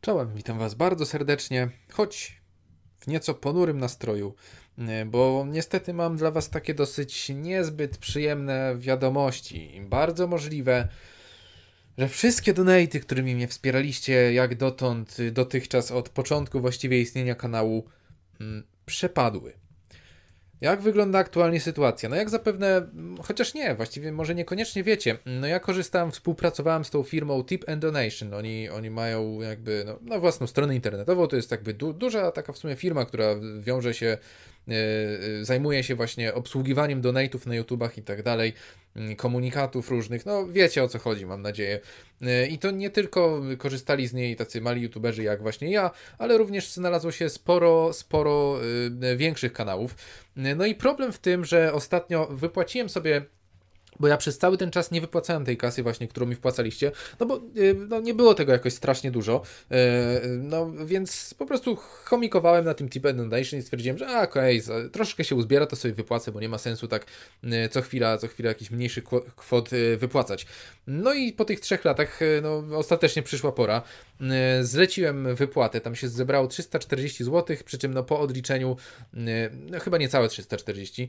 Czołem, witam Was bardzo serdecznie, choć w nieco ponurym nastroju, y, bo niestety mam dla Was takie dosyć niezbyt przyjemne wiadomości. Bardzo możliwe, że wszystkie donaty, którymi mnie wspieraliście jak dotąd, y, dotychczas od początku właściwie istnienia kanału, mm, przepadły. Jak wygląda aktualnie sytuacja? No jak zapewne, chociaż nie, właściwie może niekoniecznie wiecie. No ja korzystałem, współpracowałem z tą firmą Tip and Donation. Oni, oni mają jakby no, no własną stronę internetową, to jest jakby du duża taka w sumie firma, która wiąże się Y, y, zajmuje się właśnie obsługiwaniem donate'ów na YouTubach i tak dalej, mm, komunikatów różnych, no wiecie o co chodzi, mam nadzieję. Y, I to nie tylko korzystali z niej tacy mali YouTuberzy jak właśnie ja, ale również znalazło się sporo, sporo większych kanałów. No i problem w tym, że ostatnio wypłaciłem sobie bo ja przez cały ten czas nie wypłacałem tej kasy właśnie, którą mi wpłacaliście, no bo y, no, nie było tego jakoś strasznie dużo, y, no więc po prostu chomikowałem na tym tip and i stwierdziłem, że a okej, okay, troszkę się uzbiera, to sobie wypłacę, bo nie ma sensu tak y, co chwila, co chwila jakiś mniejszy kwot wypłacać. No i po tych trzech latach, no ostatecznie przyszła pora, zleciłem wypłatę, tam się zebrało 340 zł, przy czym no po odliczeniu, no chyba niecałe 340,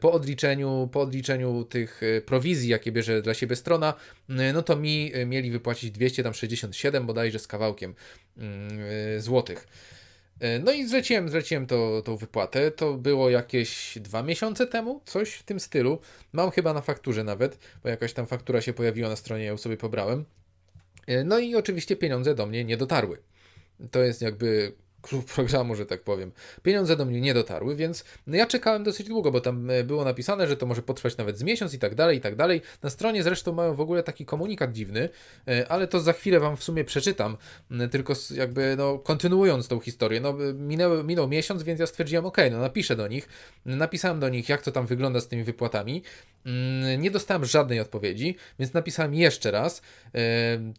po odliczeniu, po odliczeniu tych prowizji, jakie bierze dla siebie strona, y, no to mi y, mieli wypłacić 267 bodajże z kawałkiem mm, y, złotych. No i zleciłem, zleciłem to, tą wypłatę. To było jakieś dwa miesiące temu, coś w tym stylu. Mam chyba na fakturze nawet, bo jakaś tam faktura się pojawiła na stronie, ja ją sobie pobrałem. No i oczywiście pieniądze do mnie nie dotarły. To jest jakby klub programu, że tak powiem. Pieniądze do mnie nie dotarły, więc ja czekałem dosyć długo, bo tam e, było napisane, że to może potrwać nawet z miesiąc i tak dalej, i tak dalej. Na stronie zresztą mają w ogóle taki komunikat dziwny, e, ale to za chwilę Wam w sumie przeczytam, e, tylko jakby no, kontynuując tą historię. No, minęły, minął miesiąc, więc ja stwierdziłem, ok, no napiszę do nich. Napisałem do nich, jak to tam wygląda z tymi wypłatami Mm, nie dostałem żadnej odpowiedzi, więc napisałem jeszcze raz.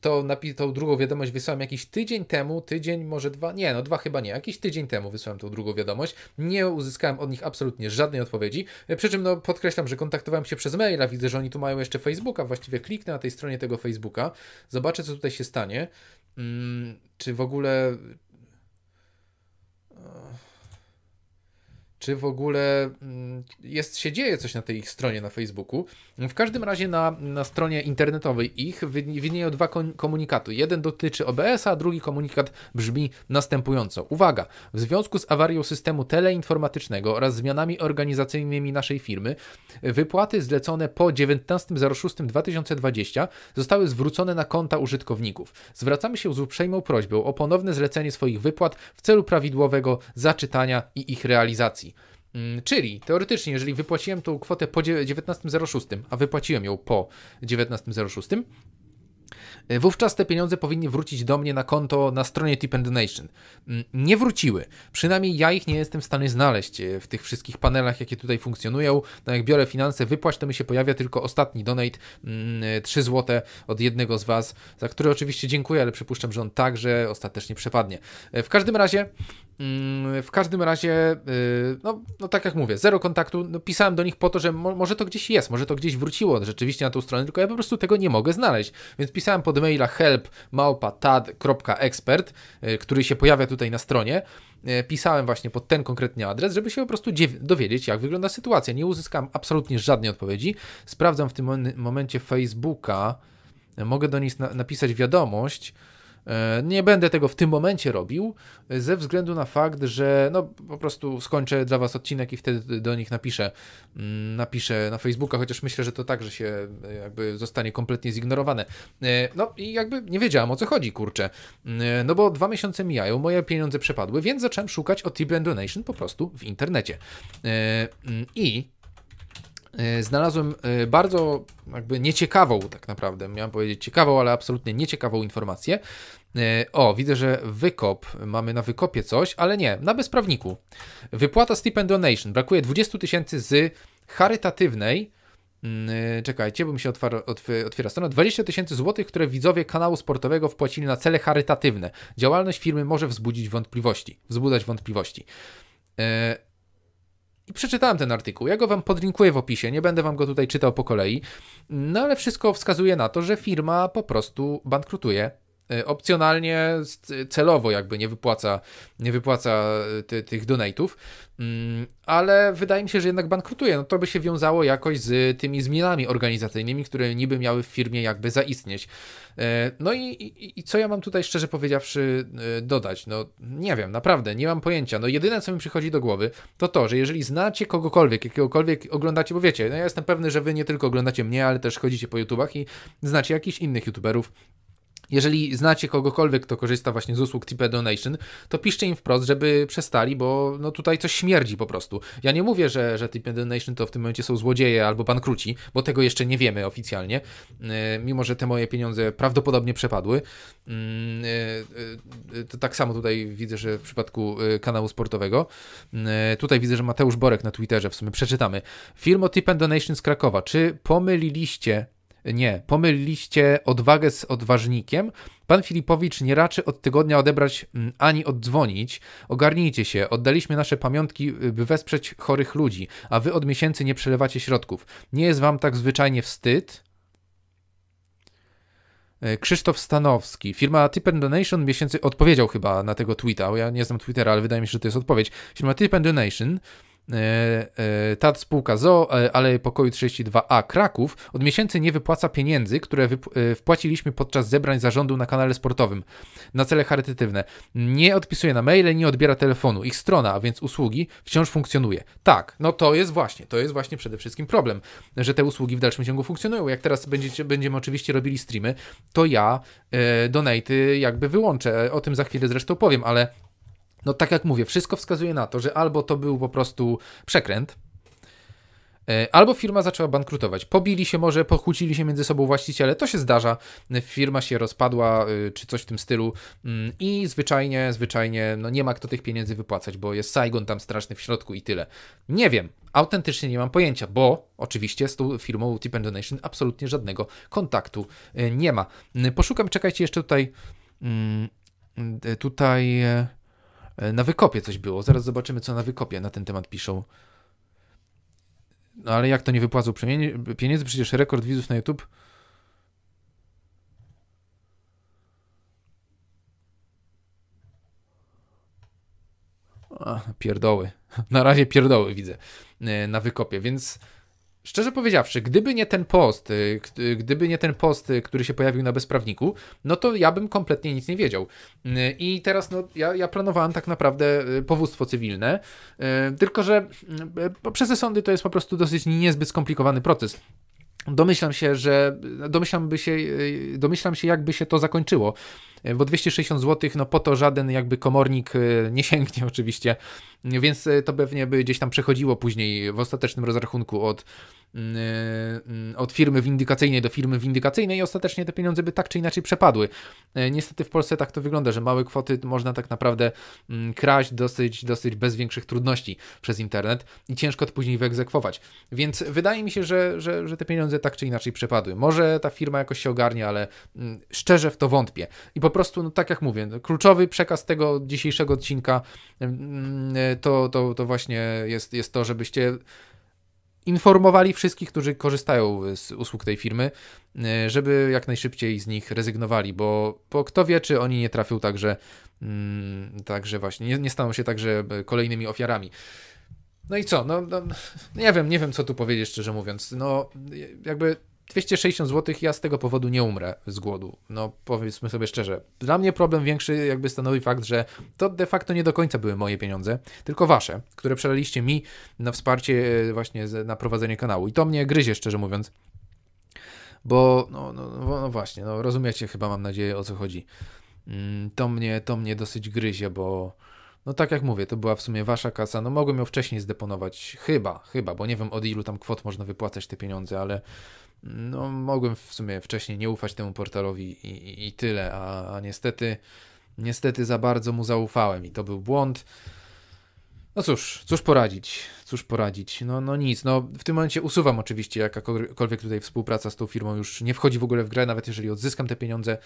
To tą drugą wiadomość wysłałem jakiś tydzień temu, tydzień, może dwa, nie, no dwa chyba nie, jakiś tydzień temu wysłałem tą drugą wiadomość. Nie uzyskałem od nich absolutnie żadnej odpowiedzi. E, przy czym, no, podkreślam, że kontaktowałem się przez maila, widzę, że oni tu mają jeszcze Facebooka, właściwie kliknę na tej stronie tego Facebooka, zobaczę, co tutaj się stanie. Mm, czy w ogóle czy w ogóle mm, jest, się dzieje coś na tej ich stronie na Facebooku. W każdym razie na, na stronie internetowej ich widnieją dwa komunikaty. Jeden dotyczy OBS-a, drugi komunikat brzmi następująco. Uwaga! W związku z awarią systemu teleinformatycznego oraz zmianami organizacyjnymi naszej firmy, wypłaty zlecone po 19.06.2020 zostały zwrócone na konta użytkowników. Zwracamy się z uprzejmą prośbą o ponowne zlecenie swoich wypłat w celu prawidłowego zaczytania i ich realizacji. Mm, czyli teoretycznie, jeżeli wypłaciłem tą kwotę po 19.06, a wypłaciłem ją po 19.06, e, Wówczas te pieniądze powinny wrócić do mnie na konto na stronie Tip and Donation. Mm, nie wróciły. Przynajmniej ja ich nie jestem w stanie znaleźć e, w tych wszystkich panelach, jakie tutaj funkcjonują. No jak biorę finanse, wypłać, to mi się pojawia tylko ostatni donate 3 mm, e, zł od jednego z Was, za który oczywiście dziękuję, ale przypuszczam, że on także ostatecznie przepadnie. W każdym razie Mm, w każdym razie, y, no, no tak jak mówię, zero kontaktu. No, pisałem do nich po to, że mo może to gdzieś jest, może to gdzieś wróciło rzeczywiście na tą stronę, tylko ja po prostu tego nie mogę znaleźć. Więc pisałem pod maila help y, który się pojawia tutaj na stronie. Y, pisałem właśnie pod ten konkretny adres, żeby się po prostu dowiedzieć, jak wygląda sytuacja. Nie uzyskałem absolutnie żadnej odpowiedzi. Sprawdzam w tym momencie Facebooka. Mogę do nich na napisać wiadomość. E, nie będę tego w tym momencie robił, e, ze względu na fakt, że no po prostu skończę dla Was odcinek i wtedy do nich napiszę. Mm, napiszę na Facebooka, chociaż myślę, że to także się e, jakby zostanie kompletnie zignorowane. No i jakby nie wiedziałam o co chodzi, kurczę. No bo dwa miesiące mijają, moje pieniądze przepadły, więc zacząłem szukać o Tibian Donation po prostu w internecie. Mm, I E, znalazłem e, bardzo jakby nieciekawą tak naprawdę, miałem powiedzieć ciekawą, ale absolutnie nieciekawą informację. E, o, widzę, że wykop, mamy na wykopie coś, ale nie, na bezprawniku. Wypłata stipend donation, brakuje 20 tysięcy z charytatywnej, mm, czekajcie, bo mi się otwiera, otwiera strona, 20 tysięcy złotych, które widzowie kanału sportowego wpłacili na cele charytatywne. Działalność firmy może wzbudzić wątpliwości, wzbudzać wątpliwości. I przeczytałem ten artykuł. Ja go wam podlinkuję w opisie, nie będę wam go tutaj czytał po kolei. No ale wszystko wskazuje na to, że firma po prostu bankrutuje E, opcjonalnie, celowo jakby nie wypłaca, nie wypłaca e, ty, tych donatów, mm, ale wydaje mi się, że jednak bankrutuje. No to by się wiązało jakoś z tymi zmianami organizacyjnymi, które niby miały w firmie jakby zaistnieć. E, no i, i, i co ja mam tutaj szczerze powiedziawszy dodać? No nie wiem, naprawdę, nie mam pojęcia. No jedyne, co mi przychodzi do głowy, to to, że jeżeli znacie kogokolwiek, jakiegokolwiek oglądacie, bo wiecie, no ja jestem pewny, że wy nie tylko oglądacie mnie, ale też chodzicie po YouTubach i znacie jakichś innych YouTuberów, jeżeli znacie kogokolwiek, kto korzysta właśnie z usług Tipe donation, to piszcie im wprost, żeby przestali, bo no tutaj coś śmierdzi po prostu. Ja nie mówię, że, że typy donation to w tym momencie są złodzieje albo bankruci, bo tego jeszcze nie wiemy oficjalnie, y, mimo że te moje pieniądze prawdopodobnie przepadły. Mm, y, y, to tak samo tutaj widzę, że w przypadku kanału sportowego. Tutaj widzę, że Mateusz Borek na Twitterze, w sumie przeczytamy. Firmo Tipe Donation z Krakowa, czy pomyliliście nie, pomyliliście odwagę z odważnikiem. Pan Filipowicz nie raczy od tygodnia odebrać mm, ani oddzwonić. Ogarnijcie się, oddaliśmy nasze pamiątki, by wesprzeć chorych ludzi, a wy od miesięcy nie przelewacie środków. Nie jest wam tak zwyczajnie wstyd? E, Krzysztof Stanowski. Firma Tip and Donation miesięcy odpowiedział chyba na tego tweeta. Ja nie znam Twittera, ale wydaje mi się, że to jest odpowiedź. Firma Tip and Donation E, e, ta spółka ZO, e, ale Pokoju 32A Kraków, od miesięcy nie wypłaca pieniędzy, które wpłaciliśmy podczas zebrań zarządu na kanale sportowym na cele charytatywne. Nie odpisuje na maile, nie odbiera telefonu. Ich strona, a więc usługi, wciąż funkcjonuje. Tak, no to jest właśnie, to jest właśnie przede wszystkim problem, że te usługi w dalszym ciągu funkcjonują. Jak teraz będziecie, będziemy oczywiście robili streamy, to ja e, donaty jakby wyłączę. O tym za chwilę zresztą powiem, ale no tak jak mówię, wszystko wskazuje na to, że albo to był po prostu przekręt, e, Albo firma zaczęła bankrutować. Pobili się może, pochłócili się między sobą właściciele, to się zdarza. Firma się rozpadła, e, czy coś w tym stylu mm, i zwyczajnie, zwyczajnie, no nie ma kto tych pieniędzy wypłacać, bo jest Saigon tam straszny w środku i tyle. Nie wiem, autentycznie nie mam pojęcia, bo oczywiście z tą firmą Tip and Donation absolutnie żadnego kontaktu e, nie ma. Poszukam, czekajcie jeszcze tutaj, mm, tutaj E, na wykopie coś było. Zaraz zobaczymy, co na wykopie na ten temat piszą. No ale jak to nie wypłacą pieniędzy? Przecież rekord widzów na YouTube. A, pierdoły. Na razie pierdoły widzę e, na wykopie, więc szczerze powiedziawszy, gdyby nie ten post, y, gdyby nie ten post, y, który się pojawił na bezprawniku, no to ja bym kompletnie nic nie wiedział. Y, I teraz no, ja, ja planowałem tak naprawdę powództwo cywilne, tylko że przez te sądy to jest po prostu dosyć niezbyt skomplikowany proces. Domyślam się, że domyślam się, y, domyślam się, jakby się to zakończyło, bo 260 zł, no po to żaden jakby komornik y, nie sięgnie oczywiście, więc to pewnie by gdzieś tam przechodziło później w ostatecznym rozrachunku od, Mm, mm, od firmy windykacyjnej do firmy windykacyjnej i ostatecznie te pieniądze by tak czy inaczej przepadły. E, niestety w Polsce tak to wygląda, że małe kwoty można tak naprawdę mm, kraść dosyć, dosyć bez większych trudności przez internet i ciężko to później wyegzekwować. Więc wydaje mi się, że, że, że te pieniądze tak czy inaczej przepadły. Może ta firma jakoś się ogarnie, ale szczerze w to wątpię. I po prostu, no tak jak mówię, no, kluczowy przekaz tego dzisiejszego odcinka to, to, to właśnie jest, jest to, żebyście informowali wszystkich, którzy korzystają z usług tej firmy, e, żeby jak najszybciej z nich rezygnowali, bo, bo kto wie, czy oni nie trafią także, mm, także właśnie, nie, nie staną się także e, kolejnymi ofiarami. No i co? No, no, nie wiem, nie wiem, co tu powiedzieć, szczerze mówiąc. No, e, jakby 260 zł, ja z tego powodu nie umrę z głodu. No powiedzmy sobie szczerze. Dla mnie problem większy jakby stanowi fakt, że to de facto nie do końca były moje pieniądze, tylko wasze, które przelaliście mi na wsparcie e, właśnie na prowadzenie kanału. I to mnie gryzie, szczerze mówiąc. Bo, no, no, no, no właśnie, no rozumiecie chyba, mam nadzieję, o co chodzi. Mm, to mnie, to mnie dosyć gryzie, bo... No tak jak mówię, to była w sumie wasza kasa. No mogłem ją wcześniej zdeponować, chyba, chyba, bo nie wiem od ilu tam kwot można wypłacać te pieniądze, ale no, mogłem w sumie wcześniej nie ufać temu portalowi i, i, i tyle, a, a, niestety, niestety za bardzo mu zaufałem i to był błąd. No cóż, cóż poradzić, cóż poradzić, no, no nic, no w tym momencie usuwam oczywiście jakakolwiek tutaj współpraca z tą firmą, już nie wchodzi w ogóle w grę, nawet jeżeli odzyskam te pieniądze,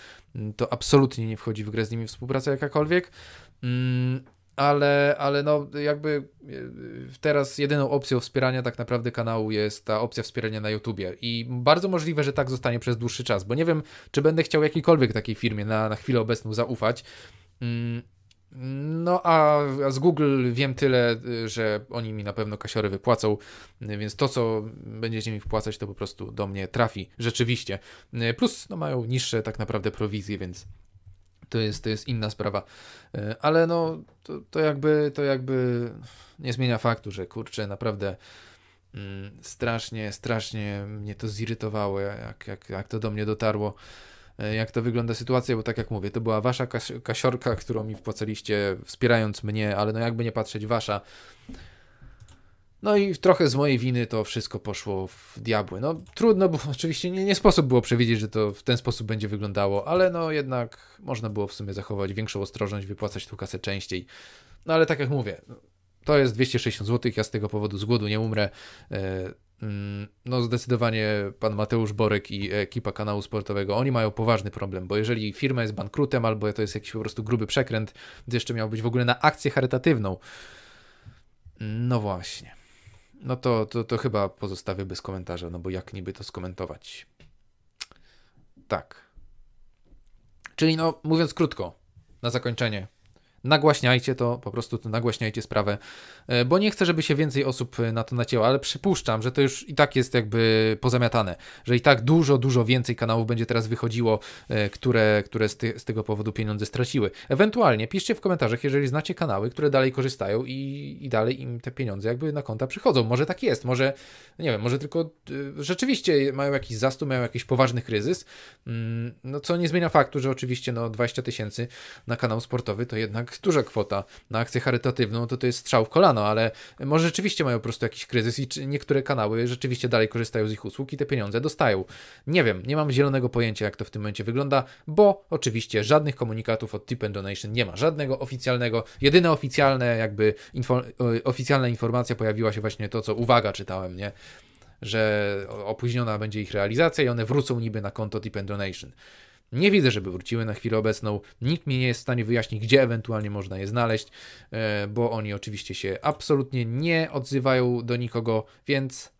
to absolutnie nie wchodzi w grę z nimi współpraca jakakolwiek, mm, ale, ale no jakby e, teraz jedyną opcją wspierania tak naprawdę kanału jest ta opcja wspierania na YouTubie i bardzo możliwe, że tak zostanie przez dłuższy czas, bo nie wiem, czy będę chciał jakiejkolwiek takiej firmie na, na chwilę obecną zaufać. Mm, no a z Google wiem tyle, y, że oni mi na pewno kasiory wypłacą, y, więc to, co będziecie mi wpłacać, to po prostu do mnie trafi rzeczywiście. Y, plus no mają niższe tak naprawdę prowizje, więc to jest, to jest inna sprawa. E, ale no, to, to, jakby, to jakby nie zmienia faktu, że kurczę, naprawdę mm, strasznie, strasznie mnie to zirytowało, jak, jak, jak to do mnie dotarło, e, jak to wygląda sytuacja, bo tak jak mówię, to była wasza kasiorka, którą mi wpłacaliście, wspierając mnie, ale no jakby nie patrzeć, wasza no i trochę z mojej winy to wszystko poszło w diabły. No trudno, bo oczywiście nie, nie sposób było przewidzieć, że to w ten sposób będzie wyglądało, ale no jednak można było w sumie zachować większą ostrożność, wypłacać tą kasę częściej. No ale tak jak mówię, to jest 260 zł, ja z tego powodu z głodu nie umrę. E, mm, no zdecydowanie pan Mateusz Borek i ekipa kanału sportowego, oni mają poważny problem, bo jeżeli firma jest bankrutem albo to jest jakiś po prostu gruby przekręt, gdy jeszcze miał być w ogóle na akcję charytatywną. No właśnie no to, to, to chyba pozostawię bez komentarza, no bo jak niby to skomentować? Tak. Czyli no, mówiąc krótko, na zakończenie, nagłaśniajcie to, po prostu to nagłaśniajcie sprawę, e, bo nie chcę, żeby się więcej osób e, na to nacięło, ale przypuszczam, że to już i tak jest jakby pozamiatane, że i tak dużo, dużo więcej kanałów będzie teraz wychodziło, e, które, które z, ty, z tego powodu pieniądze straciły. Ewentualnie piszcie w komentarzach, jeżeli znacie kanały, które dalej korzystają i, i dalej im te pieniądze jakby na konta przychodzą. Może tak jest, może, nie wiem, może tylko rzeczywiście mają jakiś zastój, mają jakiś poważny kryzys, mm, no co nie zmienia faktu, że oczywiście no 20 tysięcy na kanał sportowy to jednak duża kwota na akcję charytatywną, to to jest strzał w kolano, ale może rzeczywiście mają po prostu jakiś kryzys i niektóre kanały rzeczywiście dalej korzystają z ich usług i te pieniądze dostają. Nie wiem, nie mam zielonego pojęcia, jak to w tym momencie wygląda, bo oczywiście żadnych komunikatów od Tip Donation nie ma, żadnego oficjalnego. Jedyne oficjalne, jakby info, e, oficjalna informacja pojawiła się właśnie to, co uwaga czytałem, nie? Że opóźniona będzie ich realizacja i one wrócą niby na konto Tip Donation. Nie widzę, żeby wróciły na chwilę obecną. Nikt mi nie jest w stanie wyjaśnić, gdzie ewentualnie można je znaleźć, e, bo oni oczywiście się absolutnie nie odzywają do nikogo, więc.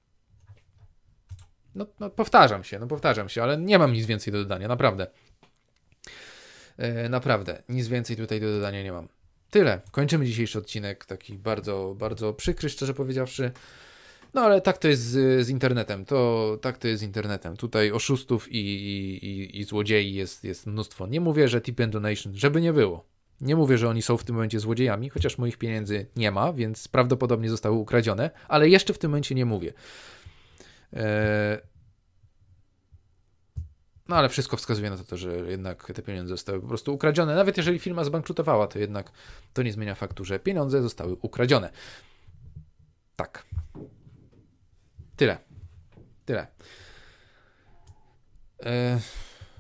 No, no powtarzam się, no powtarzam się, ale nie mam nic więcej do dodania, naprawdę. E, naprawdę, nic więcej tutaj do dodania nie mam. Tyle. Kończymy dzisiejszy odcinek, taki bardzo, bardzo przykry, szczerze powiedziawszy. No ale tak to jest z, z, internetem, to tak to jest z internetem. Tutaj oszustów i, i, i złodziei jest, jest mnóstwo. Nie mówię, że tip and donation, żeby nie było. Nie mówię, że oni są w tym momencie złodziejami, chociaż moich pieniędzy nie ma, więc prawdopodobnie zostały ukradzione, ale jeszcze w tym momencie nie mówię. E, no ale wszystko wskazuje na to, że jednak te pieniądze zostały po prostu ukradzione. Nawet jeżeli firma zbankrutowała, to jednak to nie zmienia faktu, że pieniądze zostały ukradzione. Tak. tyle. Tyle. Yy...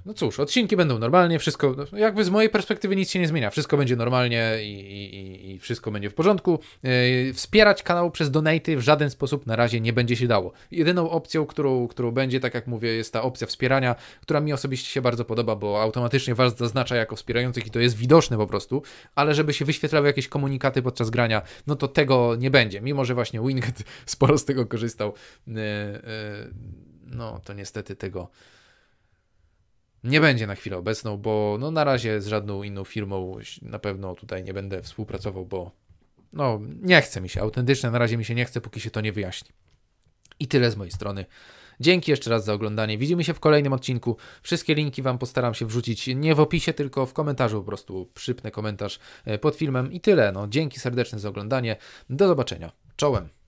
No cóż, odcinki będą normalnie, wszystko, no, jakby z mojej perspektywy nic się nie zmienia, wszystko będzie normalnie i, i, i wszystko będzie w porządku. Yy, wspierać kanał przez donaty w żaden sposób na razie nie będzie się dało. Jedyną opcją, którą, którą będzie, tak jak mówię, jest ta opcja wspierania, która mi osobiście się bardzo podoba, bo automatycznie Was zaznacza jako wspierających i to jest widoczne po prostu, ale żeby się wyświetlały jakieś komunikaty podczas grania, no to tego nie będzie, mimo że właśnie Winget sporo z tego korzystał. Yy, yy, no to niestety tego nie będzie na chwilę obecną, bo no na razie z żadną inną firmą na pewno tutaj nie będę współpracował, bo no nie chce mi się, autentyczne na razie mi się nie chce, póki się to nie wyjaśni. I tyle z mojej strony. Dzięki jeszcze raz za oglądanie. Widzimy się w kolejnym odcinku. Wszystkie linki Wam postaram się wrzucić nie w opisie, tylko w komentarzu. Po prostu przypnę komentarz e, pod filmem i tyle. No, dzięki serdeczne za oglądanie. Do zobaczenia. Czołem.